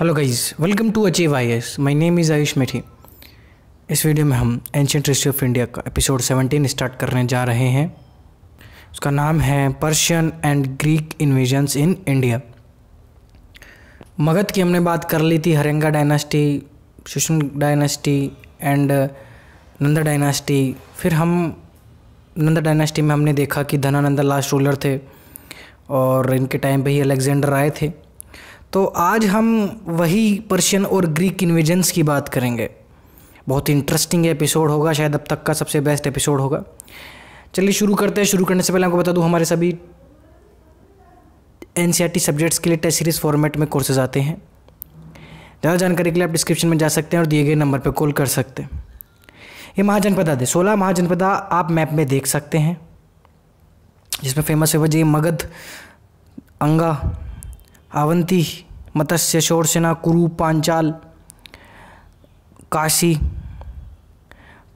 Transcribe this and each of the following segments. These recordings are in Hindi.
hello guys welcome to achieve I S my name is Ayush Methi इस वीडियो में हम एंशंट हिस्ट्री ऑफ इंडिया का एपिसोड 17 स्टार्ट करने जा रहे हैं उसका नाम है Persian and Greek invasions in India Magadh की हमने बात कर ली थी Haryanka dynasty Shishunaga dynasty and Nanda dynasty फिर हम नंदा डायनास्टी में हमने देखा कि धनानंदा लास्ट रूलर थे और इनके टाइम पे ही अलेक्जेंडर आए थे तो आज हम वही पर्शियन और ग्रीक इन्वेजन्स की बात करेंगे बहुत ही इंटरेस्टिंग एपिसोड होगा शायद अब तक का सबसे बेस्ट एपिसोड होगा चलिए शुरू करते हैं शुरू करने से पहले आपको बता दूँ हमारे सभी एन सब्जेक्ट्स e के लिए टेस्ट सीरीज़ फॉर्मेट में कोर्सेज आते हैं ज़्यादा जानकारी के लिए आप डिस्क्रिप्शन में जा सकते हैं और दिए गए नंबर पर कॉल कर सकते हैं ये महाजनपदा है सोलह महाजनपदा आप मैप में देख सकते हैं जिसमें फेमस है वजह मगध अंगा आवंती मत्स्य शोरसेना कुरु पांचाल काशी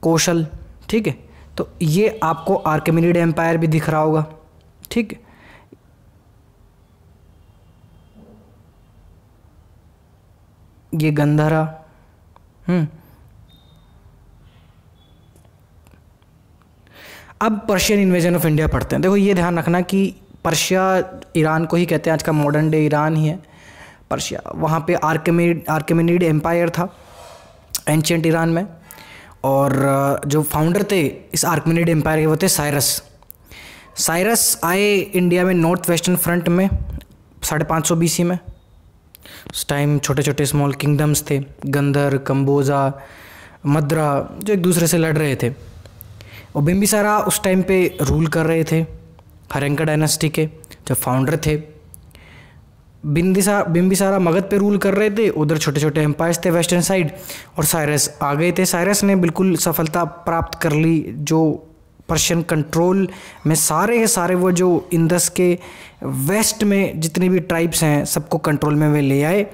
कौशल ठीक है तो ये आपको आर्कमिनिड एम्पायर भी दिख रहा होगा ठीक है ये गंधरा हम्म अब पर्शियन इन्वेजन ऑफ इंडिया पढ़ते हैं देखो ये ध्यान रखना कि पर्शिया ईरान को ही कहते हैं आज का मॉडर्न डे ईरान ही है पर्शिया वहाँ पे आर्कमेड आर्कमेनिड एम्पायर था एंशेंट ईरान में और जो फाउंडर थे इस आर्कमेनिड एम्पायर के वो थे साइरस साइरस आए इंडिया में नॉर्थ वेस्टर्न फ्रंट में साढ़े पाँच सौ बीसी में उस टाइम छोटे छोटे स्मॉल किंगडम्स थे गंदर कंबोजा मद्रा जो एक दूसरे से लड़ रहे थे और बिम्बिसारा उस टाइम पे रूल कर रहे थे हरेंका डायनेस्टी के जो फाउंडर थे बिंदिसा बिम्बिसारा मगध पे रूल कर रहे थे उधर छोटे छोटे एम्पायर्स थे वेस्टर्न साइड और साइरस आ गए थे साइरस ने बिल्कुल सफलता प्राप्त कर ली जो पर्शियन कंट्रोल में सारे के सारे वो जो इंदस के वेस्ट में जितने भी ट्राइब्स हैं सबको कंट्रोल में वे ले आए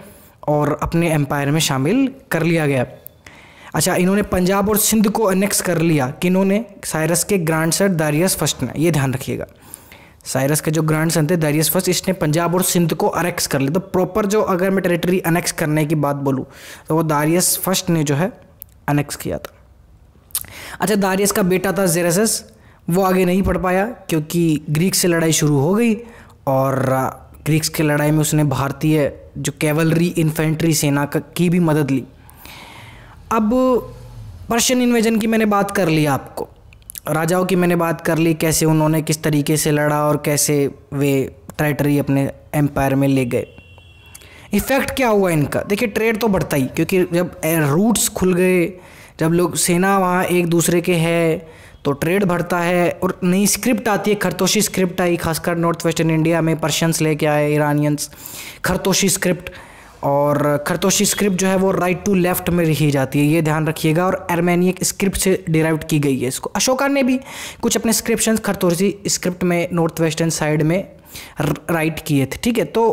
और अपने एम्पायर में शामिल कर लिया गया अच्छा इन्होंने पंजाब और सिंध को अनेक्स कर लिया कि इन्होंने साइरस के ग्रांड सर दारियस फर्स्ट ने ये ध्यान रखिएगा साइरस के जो ग्रांड सन थे दरियस फर्स्ट इसने पंजाब और सिंध को अनेक्स कर लिया तो प्रॉपर जो अगर मैं टेरिटरी अनेक्स करने की बात बोलूँ तो वो दारियस फर्स्ट ने जो है अनेक्स किया था अच्छा दारियस का बेटा था जेरेसस वो आगे नहीं पढ़ पाया क्योंकि ग्रीक से लड़ाई शुरू हो गई और ग्रीक्स की लड़ाई में उसने भारतीय जो कैवलरी इन्फेंट्री सेना की भी मदद ली अब पर्शियन इन्वेजन की मैंने बात कर ली आपको राजाओं की मैंने बात कर ली कैसे उन्होंने किस तरीके से लड़ा और कैसे वे टेरेटरी अपने एम्पायर में ले गए इफ़ेक्ट क्या हुआ इनका देखिए ट्रेड तो बढ़ता ही क्योंकि जब रूट्स खुल गए जब लोग सेना वहाँ एक दूसरे के है तो ट्रेड बढ़ता है और नई स्क्रिप्ट आती है खरतोशी स्क्रिप्ट आई खासकर नॉर्थ वेस्टर्न इंडिया में पर्शियंस लेके आए ईरानियंस खरतोशी स्क्रिप्ट और खरतोशी स्क्रिप्ट जो है वो राइट टू लेफ्ट में लिखी जाती है ये ध्यान रखिएगा और अर्मेनियक स्क्रिप्ट से डिराइव की गई है इसको अशोका ने भी कुछ अपने स्क्रिप्शन खरतोशी स्क्रिप्ट में नॉर्थ वेस्टर्न साइड में राइट किए थे ठीक है तो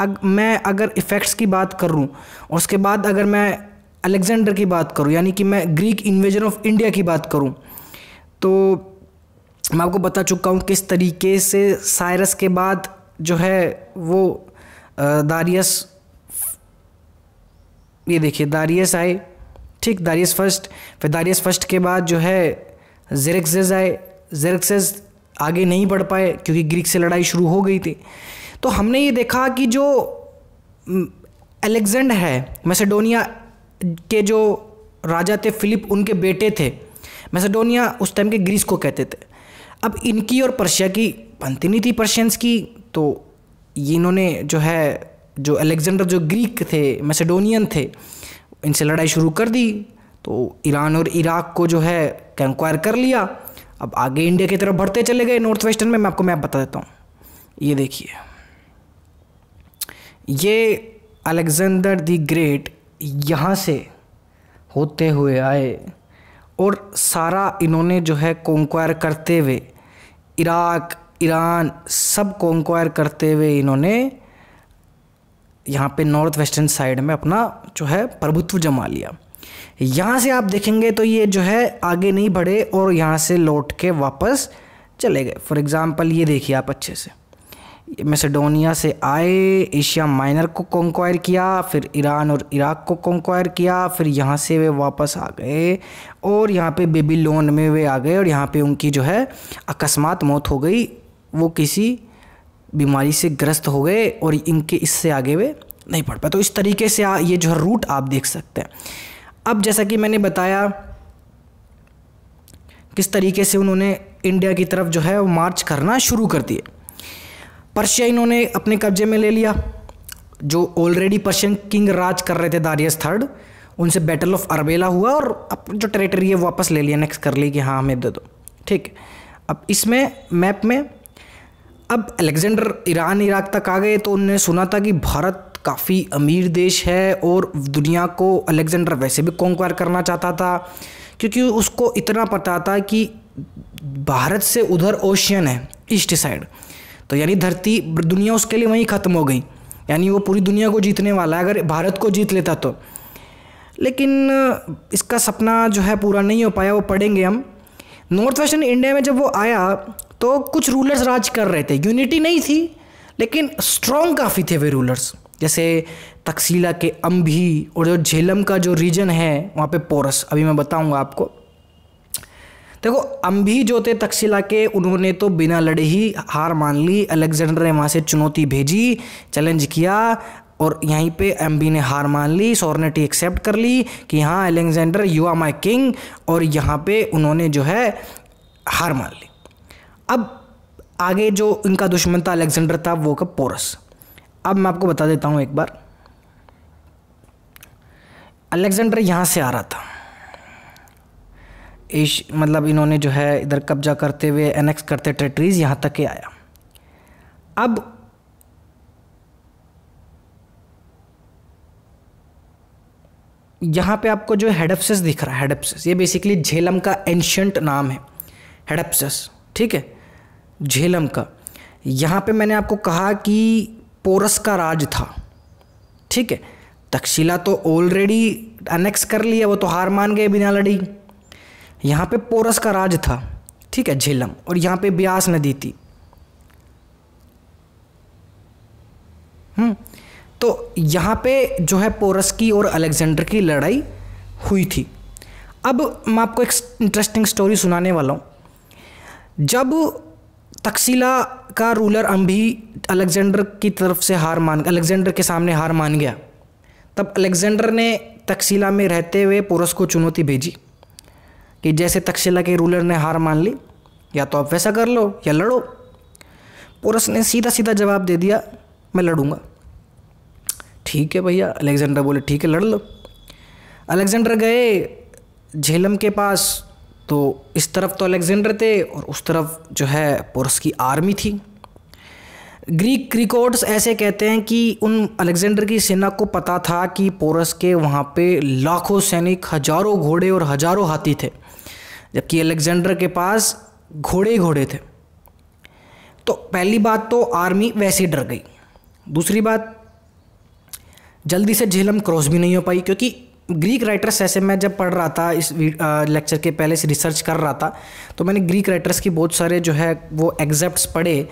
अग, मैं अगर इफ़ेक्ट्स की बात करूँ और उसके बाद अगर मैं अलेक्जेंडर की बात करूँ यानी कि मैं ग्रीक इन्वेजन ऑफ इंडिया की बात करूँ तो मैं आपको बता चुका हूँ किस तरीके से साइरस के बाद जो है वो दारियस ये देखिए दारियस आए ठीक दारियस फर्स्ट फिर दारियस फर्स्ट के बाद जो है जेरेक्सेज आए जेरेक्सेज आगे नहीं बढ़ पाए क्योंकि ग्रीक से लड़ाई शुरू हो गई थी तो हमने ये देखा कि जो अलेक्जेंडर है मैसेडोनिया के जो राजा थे फिलिप उनके बेटे थे मैसेडोनिया उस टाइम के ग्रीस को कहते थे अब इनकी और पर्शिया की नहीं थी पर्शियंस की तो इन्होंने जो है जो अलेक्जेंडर जो ग्रीक थे मैसेडोनियन थे इनसे लड़ाई शुरू कर दी तो ईरान और इराक को जो है कंक्वायर कर लिया अब आगे इंडिया की तरफ बढ़ते चले गए नॉर्थ वेस्टर्न में मैं आपको मैप बता देता हूँ ये देखिए ये अलेक्जेंडर दी ग्रेट यहाँ से होते हुए आए और सारा इन्होंने जो है कॉन्क्वायर करते हुए इराक ईरान सब कॉन्क्वायर करते हुए इन्होंने यहाँ पे नॉर्थ वेस्टर्न साइड में अपना जो है प्रभुत्व जमा लिया यहाँ से आप देखेंगे तो ये जो है आगे नहीं बढ़े और यहाँ से लौट के वापस चले गए फॉर एग्ज़ाम्पल ये देखिए आप अच्छे से मैसेडोनिया से आए एशिया माइनर को कॉन्क्वायर किया फिर ईरान और इराक को कॉन्क्वायर किया फिर यहाँ से वे वापस आ गए और यहाँ पे बेबीलोन में वे आ गए और यहाँ पे उनकी जो है अकस्मात मौत हो गई वो किसी बीमारी से ग्रस्त हो गए और इनके इससे आगे वे नहीं पढ़ पाए तो इस तरीके से आ, ये जो है रूट आप देख सकते हैं अब जैसा कि मैंने बताया किस तरीके से उन्होंने इंडिया की तरफ जो है वो मार्च करना शुरू कर दिए पर्शिया इन्होंने अपने कब्जे में ले लिया जो ऑलरेडी पर्शियन किंग राज कर रहे थे दारियस थर्ड उनसे बैटल ऑफ अरबेला हुआ और अब जो टेरिटरी है वापस ले लिया नेक्स्ट कर ली कि हाँ हमें दे दो ठीक अब इसमें मैप में अब अलेक्जेंडर ईरान इराक तक आ गए तो उन्होंने सुना था कि भारत काफ़ी अमीर देश है और दुनिया को अलेक्जेंडर वैसे भी कॉन्क्वायर करना चाहता था क्योंकि उसको इतना पता था कि भारत से उधर ओशियन है ईस्ट साइड तो यानी धरती दुनिया उसके लिए वहीं ख़त्म हो गई यानी वो पूरी दुनिया को जीतने वाला है अगर भारत को जीत लेता तो लेकिन इसका सपना जो है पूरा नहीं हो पाया वो पढ़ेंगे हम नॉर्थ वेस्टर्न इंडिया में जब वो आया तो कुछ रूलर्स राज कर रहे थे यूनिटी नहीं थी लेकिन स्ट्रॉन्ग काफ़ी थे वे रूलर्स जैसे तकसीला के अम्भी और जो झेलम का जो रीजन है वहाँ पे पोरस अभी मैं बताऊँगा आपको देखो अम्भी जो थे तकसीला के उन्होंने तो बिना लड़े ही हार मान ली अलेक्जेंडर ने वहाँ से चुनौती भेजी चैलेंज किया और यहीं पे एमबी ने हार मान ली सोरनेटी एक्सेप्ट कर ली कि हाँ Alexander you are my king और यहाँ पे उन्होंने जो है हार मान ली अब आगे जो इनका दुश्मन था अलेक्जेंडर था वो का पोरस अब मैं आपको बता देता हूँ एक बार अलेक्जेंडर यहाँ से आ रहा था इश मतलब इन्होंने जो है इधर कब्जा करते हुए एनेक्स करते टेरेटरीज यहाँ तक के आया अब यहाँ पे आपको जो हेडप्सिस दिख रहा है हेडप्सिस ये बेसिकली झेलम का एंशंट नाम है हेडप्सिस ठीक है झेलम का यहाँ पे मैंने आपको कहा कि पोरस का राज था ठीक है तक्षशिला तो ऑलरेडी अनेक्स कर लिया वो तो हार मान गए बिना लड़ी यहाँ पे पोरस का राज था ठीक है झेलम और यहाँ पे ब्यास नदी थी हम्म तो यहाँ पे जो है पोरस की और अलेक्जेंडर की लड़ाई हुई थी अब मैं आपको एक इंटरेस्टिंग स्टोरी सुनाने वाला हूँ जब तकसीला का रूलर अम्भी अलेक्जेंडर की तरफ से हार मान अलेक्जेंडर के सामने हार मान गया तब अलेक्जेंडर ने तकसीला में रहते हुए पोरस को चुनौती भेजी कि जैसे तकसीला के रूलर ने हार मान ली या तो आप वैसा कर लो या लड़ो पोरस ने सीधा सीधा जवाब दे दिया मैं लड़ूंगा ठीक है भैया अलेक्जेंडर बोले ठीक है लड़ लो अलेक्जेंडर गए झेलम के पास तो इस तरफ तो अलेक्जेंडर थे और उस तरफ जो है पोरस की आर्मी थी ग्रीक रिकॉर्ड्स ऐसे कहते हैं कि उन अलेक्जेंडर की सेना को पता था कि पोरस के वहाँ पे लाखों सैनिक हजारों घोड़े और हजारों हाथी थे जबकि अलेक्जेंडर के पास घोड़े ही घोड़े थे तो पहली बात तो आर्मी वैसे डर गई दूसरी बात जल्दी से झेलम क्रॉस भी नहीं हो पाई क्योंकि ग्रीक राइटर्स ऐसे मैं जब पढ़ रहा था इस लेक्चर के पहले से रिसर्च कर रहा था तो मैंने ग्रीक राइटर्स की बहुत सारे जो है वो एग्जैप्ट पढ़े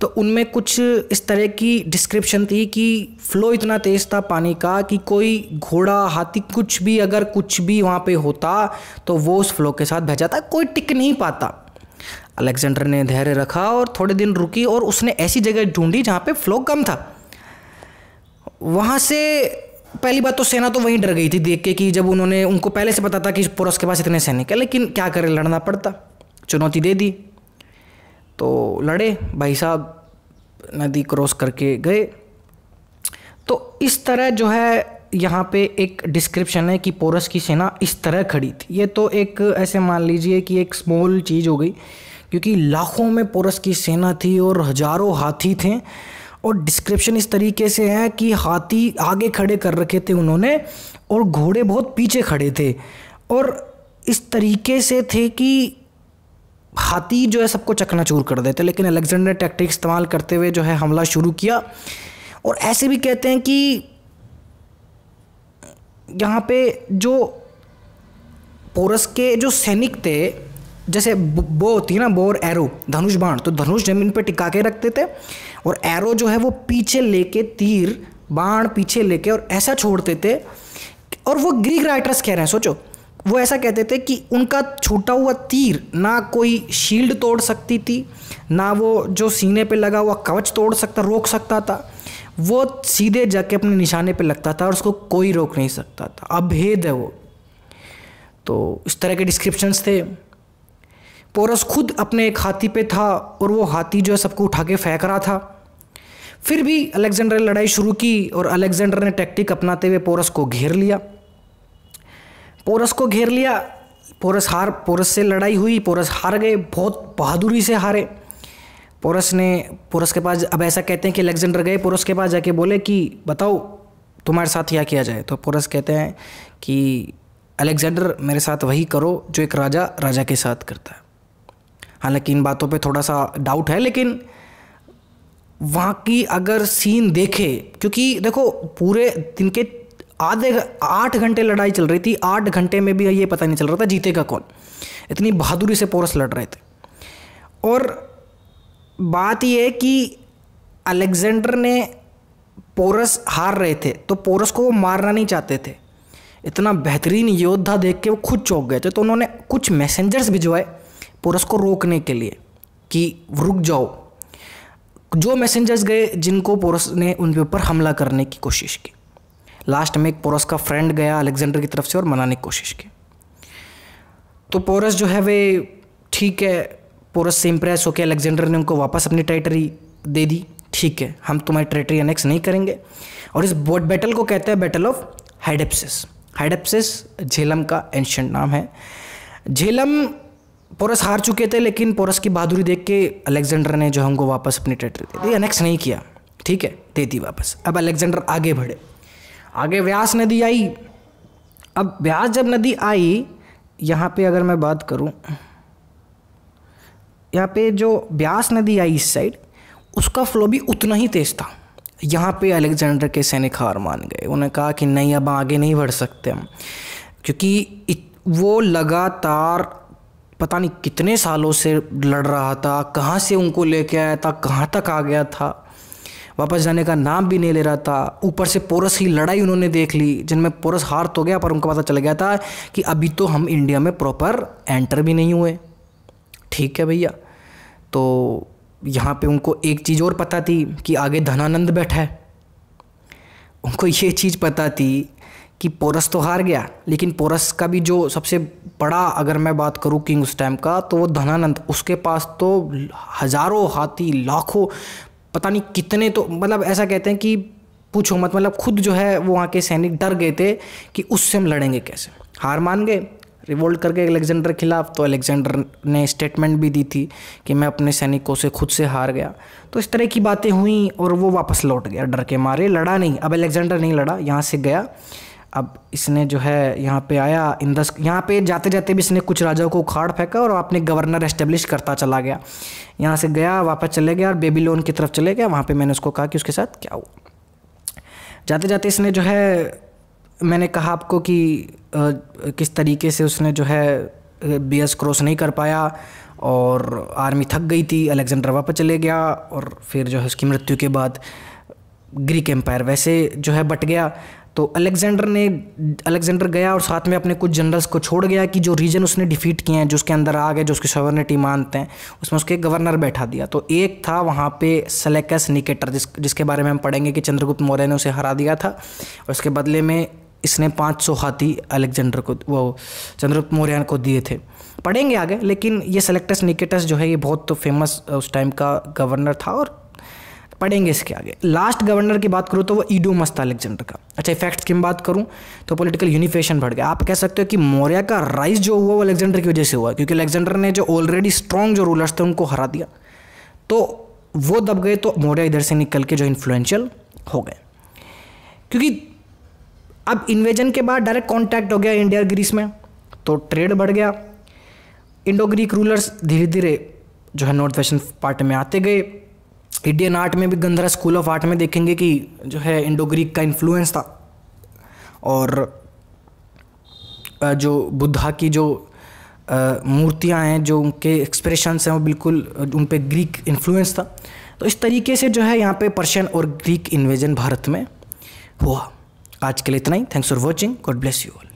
तो उनमें कुछ इस तरह की डिस्क्रिप्शन थी कि फ्लो इतना तेज़ था पानी का कि कोई घोड़ा हाथी कुछ भी अगर कुछ भी वहाँ पे होता तो वो उस फ्लो के साथ बह कोई टिक नहीं पाता अलेक्जेंडर ने धैर्य रखा और थोड़े दिन रुकी और उसने ऐसी जगह ढूंढी जहाँ पे फ्लो कम था वहाँ से पहली बात तो सेना तो वहीं डर गई थी देख के कि जब उन्होंने उनको पहले से पता था कि पोरस के पास इतने सैनिक है लेकिन क्या करें लड़ना पड़ता चुनौती दे दी तो लड़े भाई साहब नदी क्रॉस करके गए तो इस तरह जो है यहाँ पे एक डिस्क्रिप्शन है कि पोरस की सेना इस तरह खड़ी थी ये तो एक ऐसे मान लीजिए कि एक स्मॉल चीज़ हो गई क्योंकि लाखों में पोरस की सेना थी और हजारों हाथी थे और डिस्क्रिप्शन इस तरीके से है कि हाथी आगे खड़े कर रखे थे उन्होंने और घोड़े बहुत पीछे खड़े थे और इस तरीके से थे कि हाथी जो है सबको चकनाचूर कर देते लेकिन अलेक्जेंडर टैक्टिक इस्तेमाल करते हुए जो है हमला शुरू किया और ऐसे भी कहते हैं कि यहाँ पे जो पोरस के जो सैनिक थे जैसे बो होती है ना बोर एरो धनुष बाण तो धनुष जमीन पर टिका के रखते थे और एरो जो है वो पीछे लेके तीर बाण पीछे लेके और ऐसा छोड़ते थे और वो ग्रीक राइटर्स कह रहे हैं सोचो वो ऐसा कहते थे कि उनका छूटा हुआ तीर ना कोई शील्ड तोड़ सकती थी ना वो जो सीने पे लगा हुआ कवच तोड़ सकता रोक सकता था वो सीधे जाके अपने निशाने पे लगता था और उसको कोई रोक नहीं सकता था अभेद है वो तो इस तरह के डिस्क्रिप्शंस थे पोरस खुद अपने एक हाथी पे था और वो हाथी जो है सबको उठा के फेंक रहा था फिर भी अलेक्जेंडर ने लड़ाई शुरू की और अलेक्जेंडर ने टैक्टिक अपनाते हुए पोरस को घेर लिया पोरस को घेर लिया पोरस हार पोरस से लड़ाई हुई पोरस हार गए बहुत बहादुरी से हारे पोरस ने पोरस के पास अब ऐसा कहते हैं कि अलेक्जेंडर गए पोरस के पास जाके बोले कि बताओ तुम्हारे साथ क्या किया जाए तो पोरस कहते हैं कि अलेक्जेंडर मेरे साथ वही करो जो एक राजा राजा के साथ करता है हालांकि इन बातों पे थोड़ा सा डाउट है लेकिन वहाँ की अगर सीन देखे क्योंकि देखो पूरे दिन के आधे आठ घंटे लड़ाई चल रही थी आठ घंटे में भी ये पता नहीं चल रहा था जीतेगा कौन इतनी बहादुरी से पोरस लड़ रहे थे और बात यह है कि अलेक्जेंडर ने पोरस हार रहे थे तो पोरस को वो मारना नहीं चाहते थे इतना बेहतरीन योद्धा देख के वो खुद चौंक गए थे तो उन्होंने कुछ मैसेंजर्स भिजवाए पोरस को रोकने के लिए कि रुक जाओ जो मैसेंजर्स गए जिनको पोरस ने उनके ऊपर हमला करने की कोशिश की लास्ट में एक पोरस का फ्रेंड गया अलेक्जेंडर की तरफ से और मनाने की कोशिश की तो पोरस जो है वे ठीक है पोरस से इम्प्रेस होकर अलेक्जेंडर ने उनको वापस अपनी टेरेटरी दे दी ठीक है हम तुम्हारी टेरेटरी अनेक्स नहीं करेंगे और इस बैटल को कहते हैं battle of Hydaspes Hydaspes Jhelum का एंशंट नाम है झेलम पोरस हार चुके थे लेकिन पोरस की बहादुरी देख के अलेक्जेंडर ने जो है उनको वापस अपनी टाइटल दे दी अनेक्स नहीं किया ठीक है दे दी वापस अब अलेक्जेंडर आगे बढ़े आगे व्यास नदी आई अब व्यास जब नदी आई यहाँ पे अगर मैं बात करूँ यहाँ पे जो ब्यास नदी आई इस साइड उसका फ्लो भी उतना ही तेज़ था यहाँ पे अलेक्जेंडर के सैनिक हार मान गए उन्होंने कहा कि नहीं अब आगे नहीं बढ़ सकते हम क्योंकि वो लगातार पता नहीं कितने सालों से लड़ रहा था कहाँ से उनको लेके आया था कहाँ तक आ गया था वापस जाने का नाम भी नहीं ले रहा था ऊपर से पोरस की लड़ाई उन्होंने देख ली जिनमें पोरस हार तो गया पर उनको पता चल गया था कि अभी तो हम इंडिया में प्रॉपर एंटर भी नहीं हुए ठीक है भैया तो यहाँ पे उनको एक चीज़ और पता थी कि आगे धनानंद बैठा है उनको ये चीज़ पता थी कि पोरस तो हार गया लेकिन पोरस का भी जो सबसे बड़ा अगर मैं बात करूँ किंग उस टाइम का तो वो धनानंद उसके पास तो हज़ारों हाथी लाखों पता नहीं कितने तो मतलब ऐसा कहते हैं कि पूछो मत मतलब खुद जो है वो वहाँ के सैनिक डर गए थे कि उससे हम लड़ेंगे कैसे हार मान गए रिवोल्ट करके अलेक्जेंडर के खिलाफ तो अलेक्जेंडर ने स्टेटमेंट भी दी थी कि मैं अपने सैनिकों से खुद से हार गया तो इस तरह की बातें हुई और वो वापस लौट गया डर के मारे लड़ा नहीं अब अलेक्जेंडर नहीं लड़ा यहाँ से गया अब इसने जो है यहाँ पे आया इंदस यहाँ पे जाते जाते भी इसने कुछ राजाओं को उखाड़ फेंका और अपने गवर्नर एस्टेब्लिश करता चला गया यहाँ से गया वापस चले गया और बेबी लोन की तरफ चले गया वहाँ पे मैंने उसको कहा कि उसके साथ क्या हुआ जाते जाते इसने जो है मैंने कहा आपको कि आ, किस तरीके से उसने जो है एस क्रॉस नहीं कर पाया और आर्मी थक गई थी अलेक्जेंडर वापस चले गया और फिर जो है उसकी मृत्यु के बाद ग्रीक एम्पायर वैसे जो है बट गया तो अलेक्जेंडर ने अलेक्जेंडर गया और साथ में अपने कुछ जनरल्स को छोड़ गया कि जो रीजन उसने डिफीट किए हैं जो उसके अंदर आ गए जो उसकी सवर्निटी मानते हैं उसमें उसके गवर्नर बैठा दिया तो एक था वहाँ पे सलेकस निकेटर जिस जिसके बारे में हम पढ़ेंगे कि चंद्रगुप्त मौर्य ने उसे हरा दिया था और उसके बदले में इसने 500 हाथी अलेक्जेंडर को वो चंद्रगुप्त मौर्य को दिए थे पढ़ेंगे आगे लेकिन ये सेलेक्टस निकेटस जो है ये बहुत तो फेमस उस टाइम का गवर्नर था और पढ़ेंगे इसके आगे लास्ट गवर्नर की बात करूँ तो वो ईडो मस्त अलेक्जेंडर का अच्छा इफेक्ट्स की बात करूँ तो पॉलिटिकल यूनिफिकेशन बढ़ गया आप कह सकते हो कि मौर्य का राइज जो हुआ वो अलेक्जेंडर की वजह से हुआ क्योंकि अलेक्जेंडर ने जो ऑलरेडी स्ट्रॉन्ग जो रूलर्स थे उनको हरा दिया तो वो दब गए तो मौर्य इधर से निकल के जो इन्फ्लुएंशियल हो गए क्योंकि अब इन्वेजन के बाद डायरेक्ट कॉन्टैक्ट हो गया इंडिया ग्रीस में तो ट्रेड बढ़ गया इंडो ग्रीक रूलर्स धीरे धीरे जो है नॉर्थ वेस्टर्न पार्ट में आते गए इंडियन आर्ट में भी गंधरा स्कूल ऑफ आर्ट में देखेंगे कि जो है इंडो ग्रीक का इन्फ्लुएंस था और जो बुद्धा की जो मूर्तियाँ हैं जो उनके एक्सप्रेशंस हैं वो बिल्कुल उन पर ग्रीक इन्फ्लुएंस था तो इस तरीके से जो है यहाँ पे पर्शियन और ग्रीक इन्वेजन भारत में हुआ आज के लिए इतना ही thanks for watching God bless you all